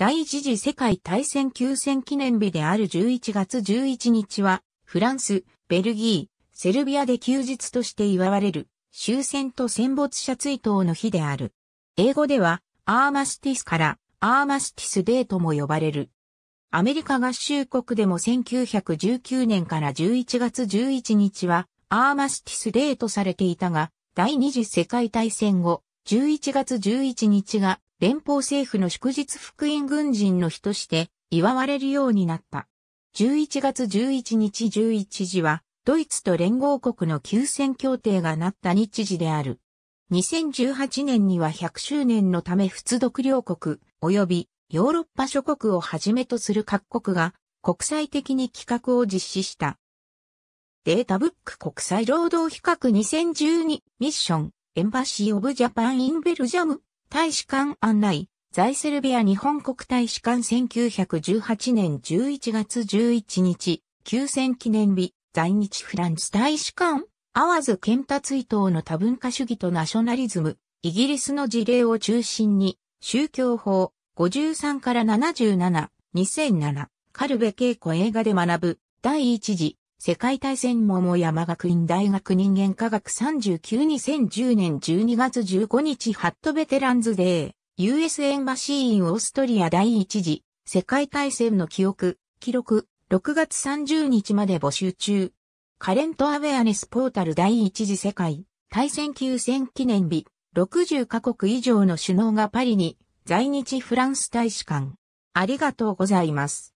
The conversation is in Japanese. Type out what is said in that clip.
第一次世界大戦休戦記念日である11月11日は、フランス、ベルギー、セルビアで休日として祝われる、終戦と戦没者追悼の日である。英語では、アーマスティスから、アーマスティスデーとも呼ばれる。アメリカ合衆国でも1919年から11月11日は、アーマスティスデーとされていたが、第二次世界大戦後、11月11日が連邦政府の祝日福音軍人の日として祝われるようになった。11月11日11時は、ドイツと連合国の休戦協定がなった日時である。2018年には100周年のため仏独両国、及びヨーロッパ諸国をはじめとする各国が国際的に企画を実施した。データブック国際労働比較2012ミッションエンバシーオブジャパンインベルジャム大使館案内、在セルビア日本国大使館1918年11月11日、休戦記念日、在日フランス大使館、わず検達追悼の多文化主義とナショナリズム、イギリスの事例を中心に、宗教法、53から77、2007、カルベ稽古映画で学ぶ、第一次世界大戦桃山学院大学人間科学392010年12月15日ハットベテランズデー、US エンバシーインオーストリア第一次、世界大戦の記憶、記録、6月30日まで募集中。カレントアウェアネスポータル第一次世界、大戦休戦記念日、60カ国以上の首脳がパリに、在日フランス大使館。ありがとうございます。